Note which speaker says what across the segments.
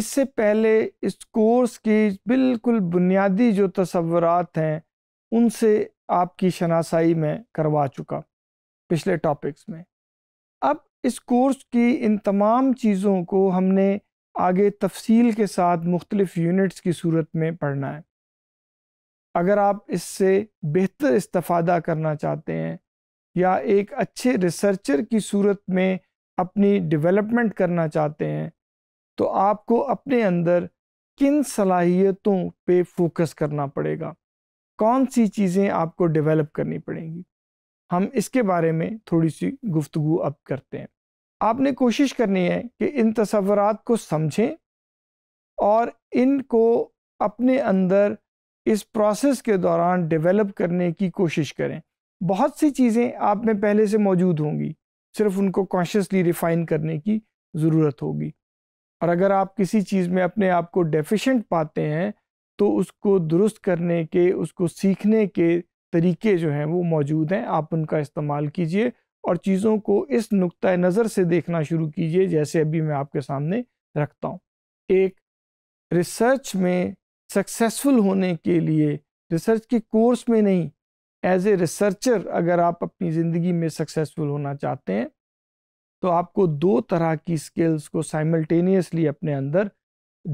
Speaker 1: इससे पहले इस कोर्स की बिल्कुल बुनियादी जो तस्वरत हैं उनसे आपकी शनासाई में करवा चुका पिछले टॉपिक्स में अब इस कोर्स की इन तमाम चीज़ों को हमने आगे तफसील के साथ मुख्तलिफ़ यूनिट्स की सूरत में पढ़ना है अगर आप इससे बेहतर इस्ता करना चाहते हैं या एक अच्छे रिसर्चर की सूरत में अपनी डेवलपमेंट करना चाहते हैं तो आपको अपने अंदर किन सलाहियतों पे फोकस करना पड़ेगा कौन सी चीज़ें आपको डेवलप करनी पड़ेंगी हम इसके बारे में थोड़ी सी गुफ्तु अब करते हैं आपने कोशिश करनी है कि इन तस्वरत को समझें और इनको अपने अंदर इस प्रोसेस के दौरान डेवलप करने की कोशिश करें बहुत सी चीज़ें आप में पहले से मौजूद होंगी सिर्फ उनको कॉन्शियसली रिफ़ाइन करने की ज़रूरत होगी और अगर आप किसी चीज़ में अपने आप को डेफिशेंट पाते हैं तो उसको दुरुस्त करने के उसको सीखने के तरीके जो हैं वो मौजूद हैं आप उनका इस्तेमाल कीजिए और चीज़ों को इस नुक़ नज़र से देखना शुरू कीजिए जैसे अभी मैं आपके सामने रखता हूँ एक रिसर्च में सक्सेसफुल होने के लिए रिसर्च के कोर्स में नहीं एज ए रिसर्चर अगर आप अपनी ज़िंदगी में सक्सेसफुल होना चाहते हैं तो आपको दो तरह की स्किल्स को साइमल्टेनियसली अपने अंदर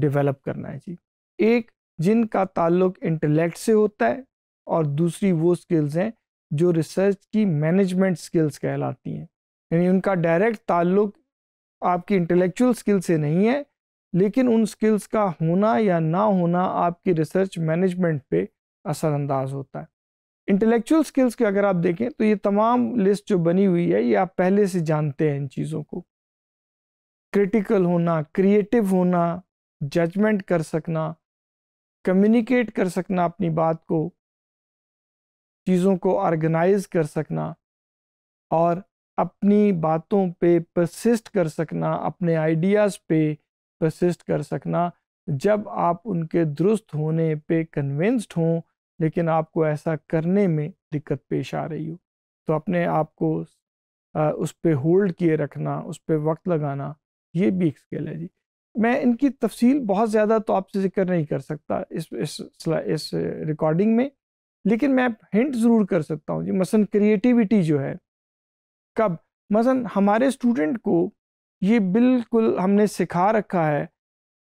Speaker 1: डेवलप करना है जी एक जिनका ताल्लुक इंटेलेक्ट से होता है और दूसरी वो स्किल्स हैं जो रिसर्च की मैनेजमेंट स्किल्स कहलाती हैं यानी उनका डायरेक्ट ताल्लुक आपकी इंटेलेक्चुअल स्किल से नहीं है लेकिन उन स्किल्स का होना या ना होना आपकी रिसर्च मैनेजमेंट पे असरअंदाज होता है इंटेलेक्चुअल स्किल्स की अगर आप देखें तो ये तमाम लिस्ट जो बनी हुई है ये आप पहले से जानते हैं इन चीज़ों को क्रिटिकल होना क्रिएटिव होना जजमेंट कर सकना कम्युनिकेट कर सकना अपनी बात को चीज़ों को ऑर्गेनाइज कर सकना और अपनी बातों पे परसिस्ट कर सकना अपने आइडियाज़ पे परसिस्ट कर सकना जब आप उनके दुरुस्त होने पे कन्विंस्ड हों लेकिन आपको ऐसा करने में दिक्कत पेश आ रही हो तो अपने आप को उस पर होल्ड किए रखना उस पर वक्त लगाना ये भी एक स्किल है जी मैं इनकी तफसील बहुत ज़्यादा तो आपसे जिक्र नहीं कर सकता इस इस इस रिकॉर्डिंग में लेकिन मैं हिंट ज़रूर कर सकता हूँ जी मसन क्रिएटिविटी जो है कब मसन हमारे स्टूडेंट को ये बिल्कुल हमने सिखा रखा है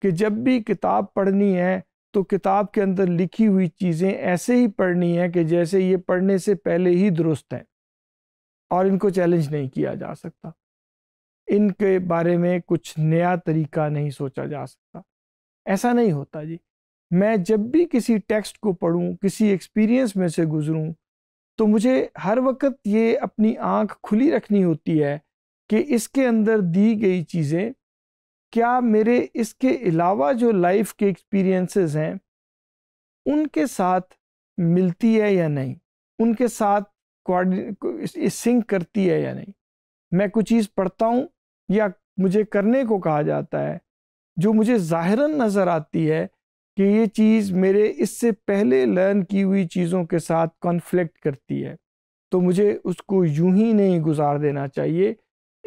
Speaker 1: कि जब भी किताब पढ़नी है तो किताब के अंदर लिखी हुई चीज़ें ऐसे ही पढ़नी है कि जैसे ये पढ़ने से पहले ही दुरुस्त हैं और इनको चैलेंज नहीं किया जा सकता इनके बारे में कुछ नया तरीका नहीं सोचा जा सकता ऐसा नहीं होता जी मैं जब भी किसी टेक्स्ट को पढूं किसी एक्सपीरियंस में से गुजरूं तो मुझे हर वक्त ये अपनी आंख खुली रखनी होती है कि इसके अंदर दी गई चीज़ें क्या मेरे इसके अलावा जो लाइफ के एक्सपीरियंसेस हैं उनके साथ मिलती है या नहीं उनके साथ सिंक करती है या नहीं मैं कुछ चीज़ पढ़ता हूँ या मुझे करने को कहा जाता है जो मुझे ज़ाहरा नज़र आती है कि ये चीज़ मेरे इससे पहले लर्न की हुई चीज़ों के साथ कॉन्फ्लिक्ट करती है तो मुझे उसको यूं ही नहीं गुजार देना चाहिए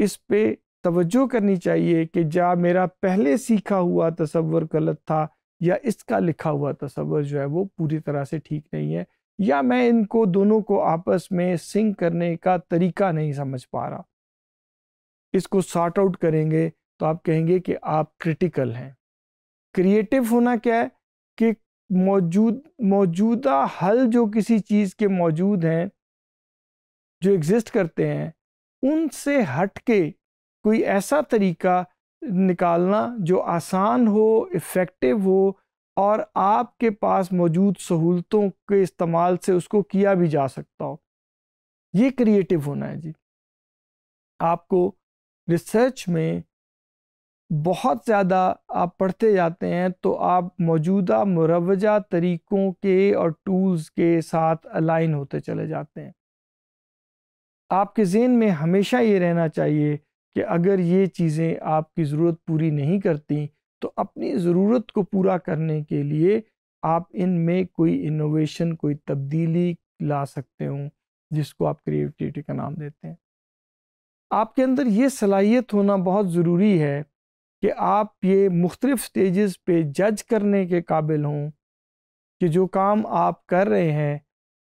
Speaker 1: इस पे तवज्जो करनी चाहिए कि जा मेरा पहले सीखा हुआ तसवर गलत था या इसका लिखा हुआ तसवर जो है वो पूरी तरह से ठीक नहीं है या मैं इनको दोनों को आपस में सिंक करने का तरीका नहीं समझ पा रहा इसको सॉर्ट आउट करेंगे तो आप कहेंगे कि आप क्रिटिकल हैं क्रिएटिव होना क्या है कि मौजूद मौजूदा हल जो किसी चीज़ के मौजूद हैं जो एग्जिस्ट करते हैं उनसे हट के कोई ऐसा तरीका निकालना जो आसान हो इफ़ेक्टिव हो और आपके पास मौजूद सहूलतों के इस्तेमाल से उसको किया भी जा सकता हो ये क्रिएटिव होना है जी आपको रिसर्च में बहुत ज़्यादा आप पढ़ते जाते हैं तो आप मौजूदा मुरवजा तरीकों के और टूल्स के साथ अलाइन होते चले जाते हैं आपके जेन में हमेशा ये रहना चाहिए कि अगर ये चीज़ें आपकी ज़रूरत पूरी नहीं करती तो अपनी ज़रूरत को पूरा करने के लिए आप इन में कोई इनोवेशन कोई तब्दीली ला सकते हो जिसको आप क्रिएटिविटी का नाम देते हैं आपके अंदर ये सलाहियत होना बहुत ज़रूरी है कि आप ये मुख्तलिफ स्टेजेस पे जज करने के काबिल हों कि जो काम आप कर रहे हैं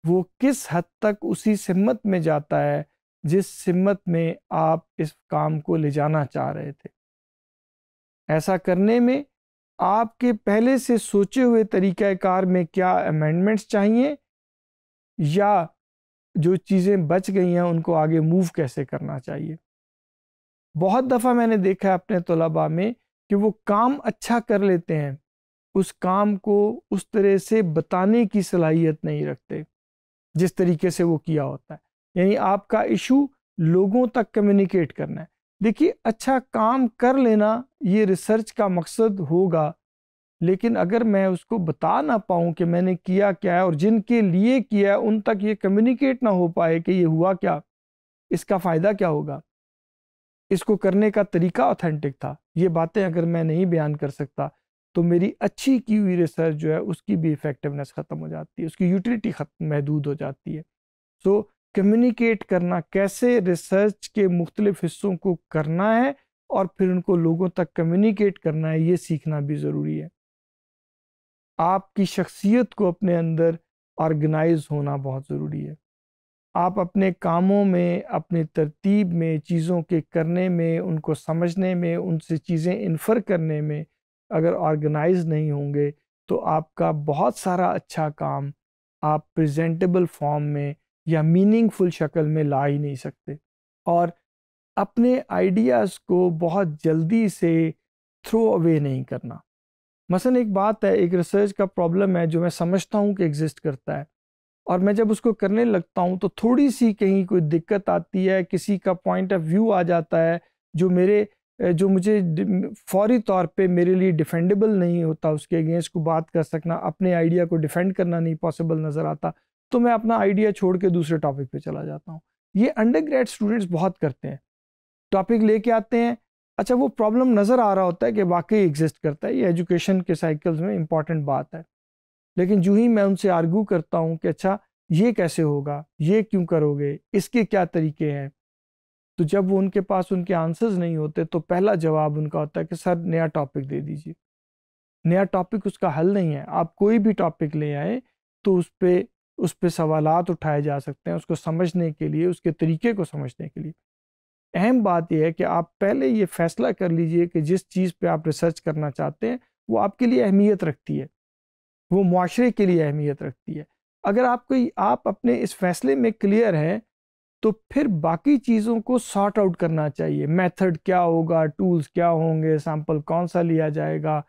Speaker 1: वो किस हद तक उसी सिमत में जाता है जिस सिमत में आप इस काम को ले जाना चाह रहे थे ऐसा करने में आपके पहले से सोचे हुए तरीक़ाकार में क्या अमेंडमेंट्स चाहिए या जो चीज़ें बच गई हैं उनको आगे मूव कैसे करना चाहिए बहुत दफ़ा मैंने देखा है अपने तलबा में कि वो काम अच्छा कर लेते हैं उस काम को उस तरह से बताने की सलाहियत नहीं रखते जिस तरीके से वो किया होता है यानी आपका इशू लोगों तक कम्युनिकेट करना है देखिए अच्छा काम कर लेना ये रिसर्च का मकसद होगा लेकिन अगर मैं उसको बता ना पाऊँ कि मैंने किया क्या है और जिनके लिए किया है उन तक ये कम्युनिकेट ना हो पाए कि ये हुआ क्या इसका फ़ायदा क्या होगा इसको करने का तरीका ऑथेंटिक था ये बातें अगर मैं नहीं बयान कर सकता तो मेरी अच्छी की हुई रिसर्च जो है उसकी भी इफ़ेक्टिवनेस ख़त्म हो जाती है उसकी यूटिलिटी महदूद हो जाती है सो कम्युनिकेट करना कैसे रिसर्च के मुख्तलिफ हिस्सों को करना है और फिर उनको लोगों तक कम्युनिकेट करना है ये सीखना भी ज़रूरी है आपकी शख्सियत को अपने अंदर ऑर्गेनाइज होना बहुत ज़रूरी है आप अपने कामों में अपने तरतीब में चीज़ों के करने में उनको समझने में उनसे चीज़ें इन्फर करने में अगर ऑर्गेनाइज नहीं होंगे तो आपका बहुत सारा अच्छा काम आप प्रेजेंटेबल फॉर्म में या मीनिंगफुल शक्ल में ला ही नहीं सकते और अपने आइडियाज़ को बहुत जल्दी से थ्रो अवे नहीं करना मसलन एक बात है एक रिसर्च का प्रॉब्लम है जो मैं समझता हूँ कि एग्जिस्ट करता है और मैं जब उसको करने लगता हूँ तो थोड़ी सी कहीं कोई दिक्कत आती है किसी का पॉइंट ऑफ व्यू आ जाता है जो मेरे जो मुझे फौरी तौर पे मेरे लिए डिफेंडेबल नहीं होता उसके अगेंस्ट को बात कर सकना अपने आइडिया को डिफेंड करना नहीं पॉसिबल नज़र आता तो मैं अपना आइडिया छोड़ के दूसरे टॉपिक पे चला जाता हूँ ये अंडर स्टूडेंट्स बहुत करते हैं टॉपिक लेके आते हैं अच्छा वो प्रॉब्लम नज़र आ रहा होता है कि वाकई एग्जिस्ट करता है ये एजुकेशन के साइकिल्स में इंपॉर्टेंट बात है लेकिन जू ही मैं उनसे आर्गू करता हूँ कि अच्छा ये कैसे होगा ये क्यों करोगे इसके क्या तरीके हैं तो जब वो उनके पास उनके आंसर्स नहीं होते तो पहला जवाब उनका होता है कि सर नया टॉपिक दे दीजिए नया टॉपिक उसका हल नहीं है आप कोई भी टॉपिक ले आए तो उस पर उस पर सवाल उठाए जा सकते हैं उसको समझने के लिए उसके तरीके को समझने के लिए अहम बात यह है कि आप पहले ये फैसला कर लीजिए कि जिस चीज़ पर आप रिसर्च करना चाहते हैं वो आपके लिए अहमियत रखती है वो माशरे के लिए अहमियत रखती है अगर आपको आप अपने इस फैसले में क्लियर हैं तो फिर बाकी चीज़ों को सॉर्ट आउट करना चाहिए मेथड क्या होगा टूल्स क्या होंगे सैम्पल कौन सा लिया जाएगा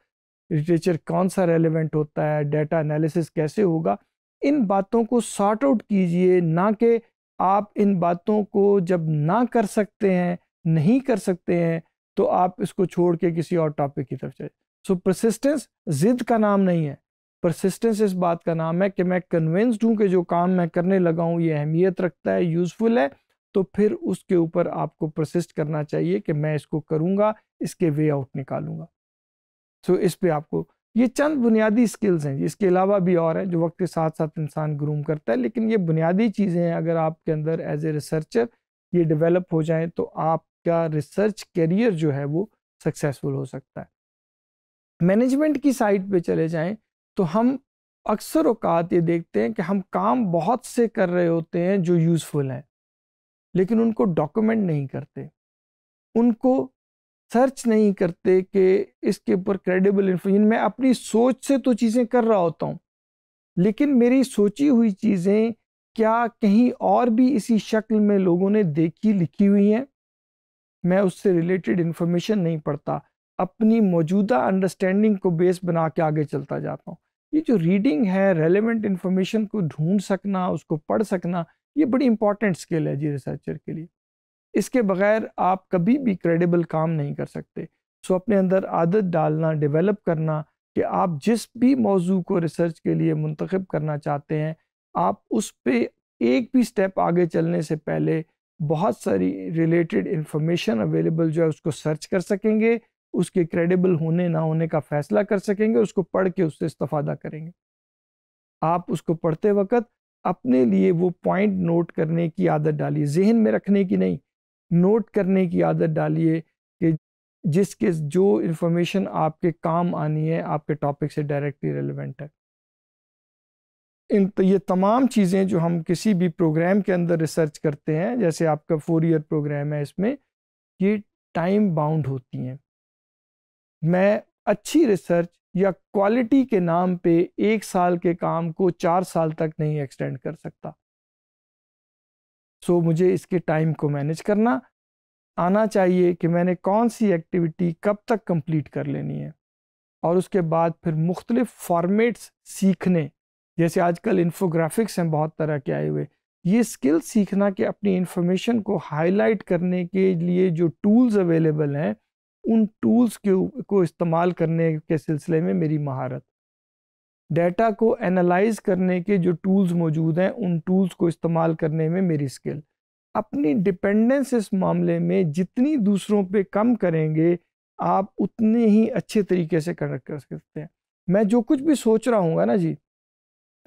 Speaker 1: लिटरेचर कौन सा रेलिवेंट होता है डेटा एनालिसिस कैसे होगा इन बातों को सॉर्ट आउट कीजिए ना कि आप इन बातों को जब ना कर सकते हैं नहीं कर सकते हैं तो आप इसको छोड़ के किसी और टॉपिक की तरफ चले सो प्रसिस्टेंस ज़िद का नाम नहीं है प्रसिस्टेंस इस बात का नाम है कि मैं कन्विंस्ड हूँ कि जो काम मैं करने लगा हूँ ये अहमियत रखता है यूज़फुल है तो फिर उसके ऊपर आपको प्रसिस्ट करना चाहिए कि मैं इसको करूँगा इसके वे आउट निकालूंगा सो so, इस पर आपको ये चंद बुनियादी स्किल्स हैं इसके अलावा भी और हैं जो वक्त के साथ साथ इंसान ग्रूम करता है लेकिन ये बुनियादी चीज़ें हैं अगर आपके अंदर एज ए रिसर्चर ये डेवलप हो जाएं तो आपका रिसर्च करियर जो है वो सक्सेसफुल हो सकता है मैनेजमेंट की साइड पे चले जाएं तो हम अक्सर अवकात ये देखते हैं कि हम काम बहुत से कर रहे होते हैं जो यूज़फुल हैं लेकिन उनको डॉक्यूमेंट नहीं करते उनको सर्च नहीं करते कि इसके ऊपर क्रेडिबल इन्फॉर्मेशन मैं अपनी सोच से तो चीज़ें कर रहा होता हूँ लेकिन मेरी सोची हुई चीज़ें क्या कहीं और भी इसी शक्ल में लोगों ने देखी लिखी हुई हैं मैं उससे रिलेटेड इन्फॉर्मेशन नहीं पढ़ता अपनी मौजूदा अंडरस्टैंडिंग को बेस बना के आगे चलता जाता हूँ ये जो रीडिंग है रेलिवेंट इन्फॉर्मेशन को ढूंढ सकना उसको पढ़ सकना ये बड़ी इंपॉर्टेंट स्किल है जी रिसर्चर के लिए इसके बगैर आप कभी भी क्रेडिबल काम नहीं कर सकते सो अपने अंदर आदत डालना डेवलप करना कि आप जिस भी मौजू को रिसर्च के लिए मंतखब करना चाहते हैं आप उस पर एक भी स्टेप आगे चलने से पहले बहुत सारी रिलेटेड इंफॉर्मेशन अवेलेबल जो है उसको सर्च कर सकेंगे उसके क्रेडिबल होने ना होने का फ़ैसला कर सकेंगे उसको पढ़ के उससे इस्ता करेंगे आप उसको पढ़ते वक्त अपने लिए वो पॉइंट नोट करने की आदत डालिए जहन में रखने की नहीं नोट करने की आदत डालिए कि जिसके जो इन्फॉर्मेशन आपके काम आनी है आपके टॉपिक से डायरेक्टली रेलिवेंट है इन तो ये तमाम चीज़ें जो हम किसी भी प्रोग्राम के अंदर रिसर्च करते हैं जैसे आपका फोर ईयर प्रोग्राम है इसमें ये टाइम बाउंड होती हैं मैं अच्छी रिसर्च या क्वालिटी के नाम पे एक साल के काम को चार साल तक नहीं एक्सटेंड कर सकता सो मुझे इसके टाइम को मैनेज करना आना चाहिए कि मैंने कौन सी एक्टिविटी कब तक कंप्लीट कर लेनी है और उसके बाद फिर मुख्तलिफ फॉर्मेट्स सीखने जैसे आजकल इन्फोग्राफिक्स हैं बहुत तरह के आए हुए ये स्किल सीखना कि अपनी इन्फॉर्मेशन को हाईलाइट करने के लिए जो टूल्स अवेलेबल हैं उन टूल्स के को इस्तेमाल करने के सिलसिले में मेरी महारत डेटा को एनालाइज करने के जो टूल्स मौजूद हैं उन टूल्स को इस्तेमाल करने में मेरी स्किल अपनी डिपेंडेंस इस मामले में जितनी दूसरों पे कम करेंगे आप उतने ही अच्छे तरीके से कनेक्ट कर सकते हैं मैं जो कुछ भी सोच रहा हूँ ना जी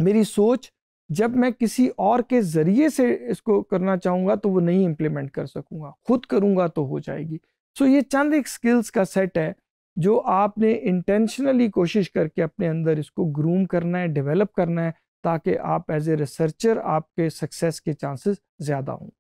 Speaker 1: मेरी सोच जब मैं किसी और के ज़रिए से इसको करना चाहूँगा तो वो नहीं इम्प्लीमेंट कर सकूँगा खुद करूँगा तो हो जाएगी सो ये चंद एक स्किल्स का सेट है जो आपने इंटेंशनली कोशिश करके अपने अंदर इसको ग्रूम करना है डेवलप करना है ताकि आप एज ए रिसर्चर आपके सक्सेस के चांसेस ज़्यादा हों